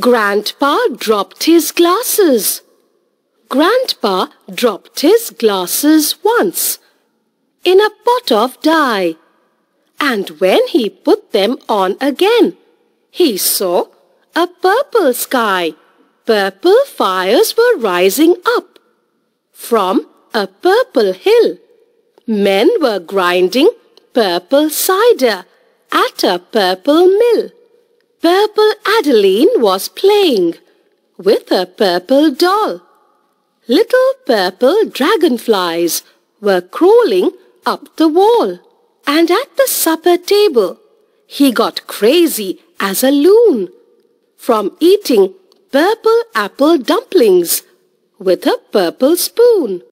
Grandpa dropped his glasses. Grandpa dropped his glasses once in a pot of dye. And when he put them on again, he saw a purple sky. Purple fires were rising up from a purple hill. Men were grinding purple cider at a purple mill. Purple Adeline was playing with a purple doll. Little purple dragonflies were crawling up the wall. And at the supper table, he got crazy as a loon from eating purple apple dumplings with a purple spoon.